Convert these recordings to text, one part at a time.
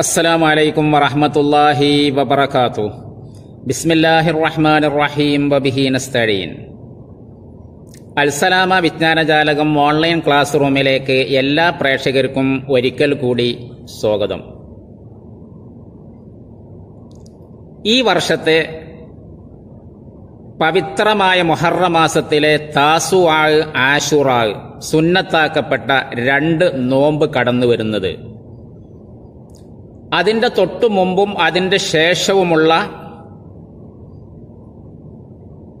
അസ്സലാം വലൈക്കും വറഹമത്തല്ലാഹി വബർക്കാത്തു ബിസ്മില്ലാഹിർ റഹ്മാൻ റഹീം വബിഹി അൽസലാമ വിജ്ഞാനജാലകം ഓൺലൈൻ ക്ലാസ് റൂമിലേക്ക് എല്ലാ പ്രേക്ഷകർക്കും ഒരിക്കൽ കൂടി സ്വാഗതം ഈ വർഷത്തെ പവിത്രമായ മൊഹറ മാസത്തിലെ താസുആ ആഷുറാ സുന്നത്താക്കപ്പെട്ട രണ്ട് നോമ്പ് കടന്നു വരുന്നത് അതിൻ്റെ തൊട്ടു മുമ്പും അതിൻ്റെ ശേഷവുമുള്ള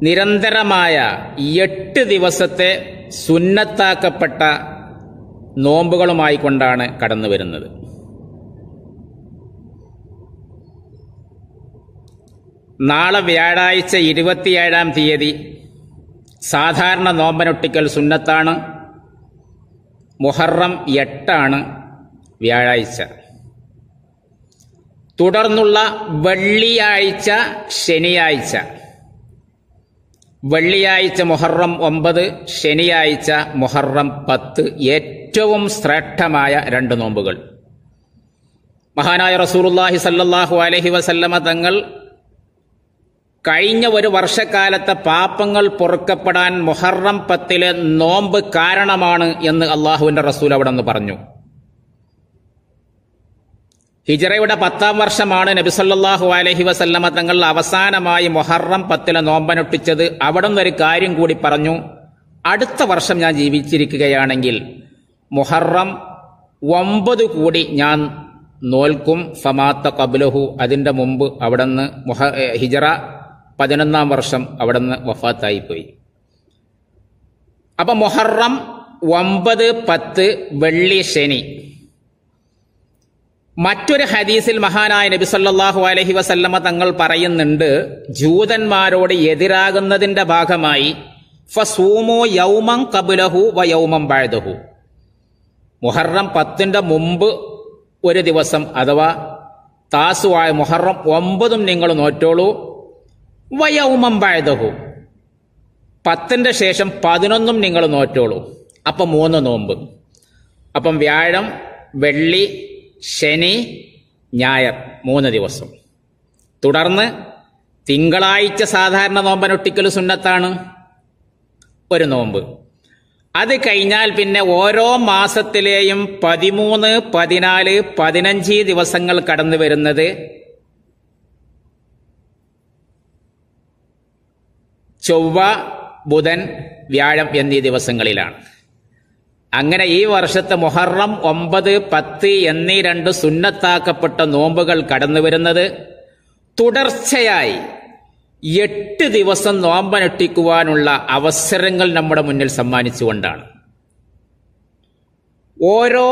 നിരന്തരമായ എട്ട് ദിവസത്തെ സുന്നത്താക്കപ്പെട്ട നോമ്പുകളുമായി കൊണ്ടാണ് കടന്നു വരുന്നത് നാളെ വ്യാഴാഴ്ച ഇരുപത്തിയേഴാം തീയതി സാധാരണ നോമ്പനൊട്ടിക്കൽ സുന്നത്താണ് മുഹറം എട്ടാണ് വ്യാഴാഴ്ച തുടർന്നുള്ള വെള്ളിയാഴ്ച ശനിയാഴ്ച വെള്ളിയാഴ്ച മുഹറം ഒമ്പത് ശനിയാഴ്ച മുഹറം പത്ത് ഏറ്റവും ശ്രേഷ്ഠമായ രണ്ട് നോമ്പുകൾ മഹാനായ റസൂറുല്ലാഹി സല്ലാഹു അലഹി വസല്ലമ തങ്ങൾ കഴിഞ്ഞ ഒരു വർഷക്കാലത്തെ പാപങ്ങൾ പൊറുക്കപ്പെടാൻ മുഹറം പത്തിലെ നോമ്പ് കാരണമാണ് എന്ന് അള്ളാഹുവിന്റെ റസൂൽ അവിടെ നിന്ന് പറഞ്ഞു ഹിജറയുടെ പത്താം വർഷമാണ് നബിസല്ലാഹു അലഹി വസല്ലമ തങ്ങൾ അവസാനമായി മൊഹറം പത്തിലെ നോമ്പനൊട്ടിച്ചത് അവിടെ ഒരു കാര്യം കൂടി പറഞ്ഞു അടുത്ത വർഷം ഞാൻ ജീവിച്ചിരിക്കുകയാണെങ്കിൽ മുഹറം ഒമ്പത് കൂടി ഞാൻ നോൽക്കും ഫമാത്ത കബുലഹു അതിൻ്റെ മുമ്പ് അവിടുന്ന് മുഹ ഹിജറ പതിനൊന്നാം വർഷം അവിടുന്ന് വഫാത്തായിപ്പോയി അപ്പം മൊഹറം ഒമ്പത് പത്ത് വെള്ളി ശനി മറ്റൊരു ഹദീസിൽ മഹാനായ നബി സല്ലാഹു അലഹി വസല്ലമ തങ്ങൾ പറയുന്നുണ്ട് ജൂതന്മാരോട് എതിരാകുന്നതിന്റെ ഭാഗമായി ഫസൂമോ യൗമം കബുലഹു വ യൗമം ബാഴ്ദഹു മുഹറം പത്തിന്റെ മുമ്പ് ഒരു ദിവസം അഥവാ താസുവായ മുഹറം ഒമ്പതും നിങ്ങൾ നോറ്റോളൂ വ യൗമം ബാഴ്ദഹു പത്തിൻ്റെ ശേഷം പതിനൊന്നും നിങ്ങൾ നോറ്റോളൂ അപ്പം മൂന്ന് നോമ്പ് അപ്പം വ്യാഴം വെള്ളി ശനി ഞായർ മൂന്ന് ദിവസം തുടർന്ന് തിങ്കളാഴ്ച സാധാരണ നോമ്പനൊട്ടിക്കൽ സുന്നത്താണ് ഒരു നോമ്പ് അത് കഴിഞ്ഞാൽ പിന്നെ ഓരോ മാസത്തിലെയും പതിമൂന്ന് പതിനാല് പതിനഞ്ച് ദിവസങ്ങൾ കടന്നു വരുന്നത് ചൊവ്വ ബുധൻ വ്യാഴം എന്നീ ദിവസങ്ങളിലാണ് അങ്ങനെ ഈ വർഷത്തെ മൊഹറം ഒമ്പത് പത്ത് എന്നീ രണ്ട് സുന്നത്താക്കപ്പെട്ട നോമ്പുകൾ കടന്നു വരുന്നത് തുടർച്ചയായി എട്ട് ദിവസം നോമ്പനൊട്ടിക്കുവാനുള്ള അവസരങ്ങൾ നമ്മുടെ മുന്നിൽ സമ്മാനിച്ചുകൊണ്ടാണ് ഓരോ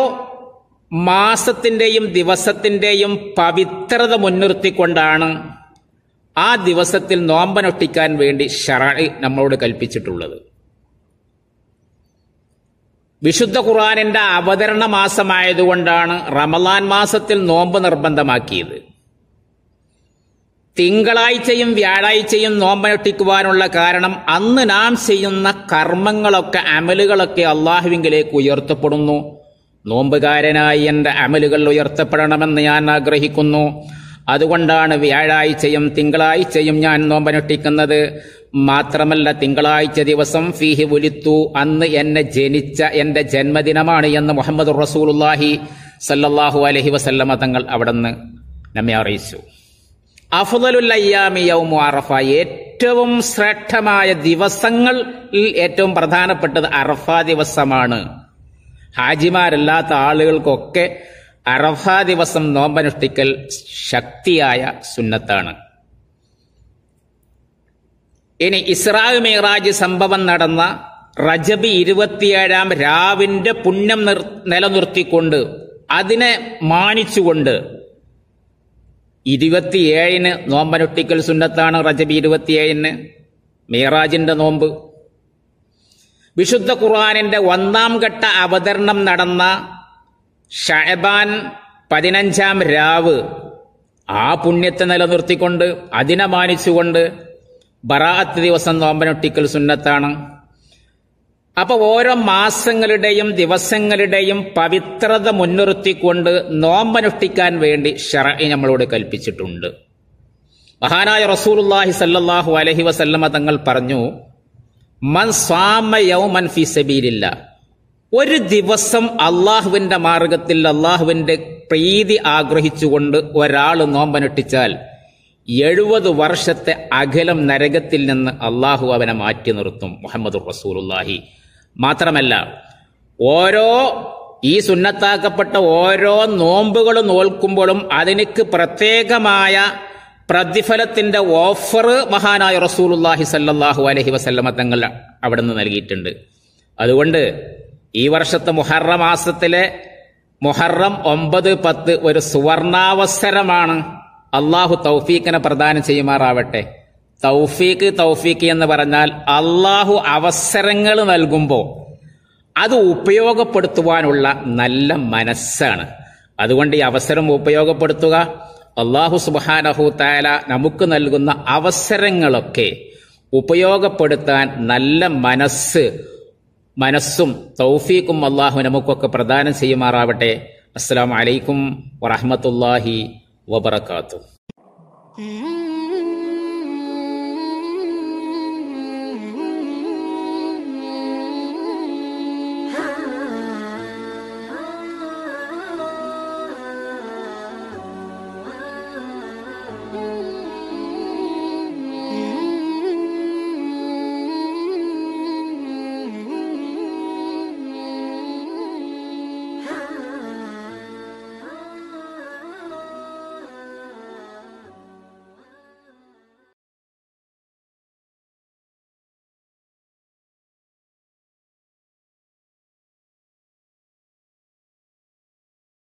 മാസത്തിൻ്റെയും ദിവസത്തിൻ്റെയും പവിത്രത മുൻനിർത്തിക്കൊണ്ടാണ് ആ ദിവസത്തിൽ നോമ്പനൊട്ടിക്കാൻ വേണ്ടി ഷറാ നമ്മളോട് കൽപ്പിച്ചിട്ടുള്ളത് വിശുദ്ധ ഖുറാനിന്റെ അവതരണ മാസമായതുകൊണ്ടാണ് റമലാൻ മാസത്തിൽ നോമ്പ് നിർബന്ധമാക്കിയത് തിങ്കളാഴ്ചയും വ്യാഴാഴ്ചയും നോമ്പനുഷ്ഠിക്കുവാനുള്ള കാരണം അന്ന് നാം ചെയ്യുന്ന കർമ്മങ്ങളൊക്കെ അമലുകളൊക്കെ അള്ളാഹുവിങ്കിലേക്ക് ഉയർത്തപ്പെടുന്നു നോമ്പുകാരനായി എന്റെ അമലുകൾ ഉയർത്തപ്പെടണമെന്ന് ഞാൻ ആഗ്രഹിക്കുന്നു അതുകൊണ്ടാണ് വ്യാഴാഴ്ചയും തിങ്കളാഴ്ചയും ഞാൻ നോമ്പനൊട്ടിക്കുന്നത് മാത്രമല്ല തിങ്കളാഴ്ച ദിവസം ഫീഹി ഒലിത്തു അന്ന് എന്നെ ജനിച്ച എന്റെ ജന്മദിനമാണ് എന്ന് മുഹമ്മദ് റസൂലുല്ലാഹി സല്ലാഹു അലഹി വസല്ലമ തങ്ങൾ അവിടുന്ന് നമ്മെ അറിയിച്ചു അഫുദലുല്ലയ്യാമി യൗമു അറഫ ഏറ്റവും ശ്രേഷ്ഠമായ ദിവസങ്ങൾ ഏറ്റവും പ്രധാനപ്പെട്ടത് അറഫ ദിവസമാണ് ഹാജിമാരല്ലാത്ത ആളുകൾക്കൊക്കെ അറഫ ദിവസം നോമ്പനുഷ്ഠിക്കൽ ശക്തിയായ സുന്നത്താണ് ഇനി ഇസ്രാ മിറാജ് സംഭവം നടന്ന റജബി ഇരുപത്തിയേഴാം രാവിന്റെ പുണ്യം നിലനിർത്തിക്കൊണ്ട് അതിനെ മാനിച്ചുകൊണ്ട് ഇരുപത്തിയേഴിന് നോമ്പനൊട്ടിക്കൽ സുന്നത്താണ് റജബി ഇരുപത്തിയേഴിന് മീറാജിൻ്റെ നോമ്പ് വിശുദ്ധ ഖുർആാനിന്റെ ഒന്നാം ഘട്ട അവതരണം നടന്ന ഷഹബാൻ പതിനഞ്ചാം രാവ് ആ പുണ്യത്തെ നിലനിർത്തിക്കൊണ്ട് അതിനെ മാനിച്ചുകൊണ്ട് ബറാഅത്ത് ദിവസം നോമ്പനൊട്ടിക്കൽ സുന്നത്താണ് അപ്പോൾ ഓരോ മാസങ്ങളുടെയും ദിവസങ്ങളുടെയും പവിത്രത മുൻനിർത്തിക്കൊണ്ട് നോമ്പനുഷ്ഠിക്കാൻ വേണ്ടി ഷറഇ നമ്മളോട് കൽപ്പിച്ചിട്ടുണ്ട് മഹാനായ റസൂലുല്ലാഹി സല്ലാഹു അലഹി വസല്ലമ തങ്ങൾ പറഞ്ഞു മൻ സ്വാമയൗ മൻ ഫി സബീലില്ല ഒരു ദിവസം അള്ളാഹുവിന്റെ മാർഗത്തിൽ അള്ളാഹുവിന്റെ പ്രീതി ആഗ്രഹിച്ചുകൊണ്ട് ഒരാൾ നോമ്പനുഷ്ഠിച്ചാൽ എഴുപത് വർഷത്തെ അകലം നരകത്തിൽ നിന്ന് അള്ളാഹു അവനെ മാറ്റി നിർത്തും മുഹമ്മദ് റസൂലുല്ലാഹി മാത്രമല്ല ഓരോ ഈ സുന്നത്താക്കപ്പെട്ട ഓരോ നോമ്പുകൾ നോൽക്കുമ്പോഴും അതിനക്ക് പ്രത്യേകമായ പ്രതിഫലത്തിന്റെ ഓഫർ മഹാനായ റസൂലുല്ലാഹി സല്ലാഹു അലഹി വസല്ലമ തങ്ങൾ അവിടെ നിന്ന് നൽകിയിട്ടുണ്ട് അതുകൊണ്ട് ഈ വർഷത്തെ മുഹറമാസത്തിലെ മുഹറം ഒമ്പത് പത്ത് ഒരു സുവർണാവസരമാണ് അള്ളാഹു തൗഫീഖിനെ പ്രദാനം ചെയ്യുമാറാവട്ടെ തൗഫീഖ് തൗഫീഖ് എന്ന് പറഞ്ഞാൽ അള്ളാഹു അവസരങ്ങൾ നൽകുമ്പോൾ അത് ഉപയോഗപ്പെടുത്തുവാനുള്ള നല്ല മനസ്സാണ് അതുകൊണ്ട് ഈ അവസരം ഉപയോഗപ്പെടുത്തുക അള്ളാഹു സുബാനഹുത്തായ നമുക്ക് നൽകുന്ന അവസരങ്ങളൊക്കെ ഉപയോഗപ്പെടുത്താൻ നല്ല മനസ്സ് മനസ്സും തൗഫീഖും അള്ളാഹു നമുക്കൊക്കെ പ്രദാനം ചെയ്യുമാറാവട്ടെ അസ്സാം വലൈക്കും വറഹമത്തല്ലാഹി wabarakatuh. Hum?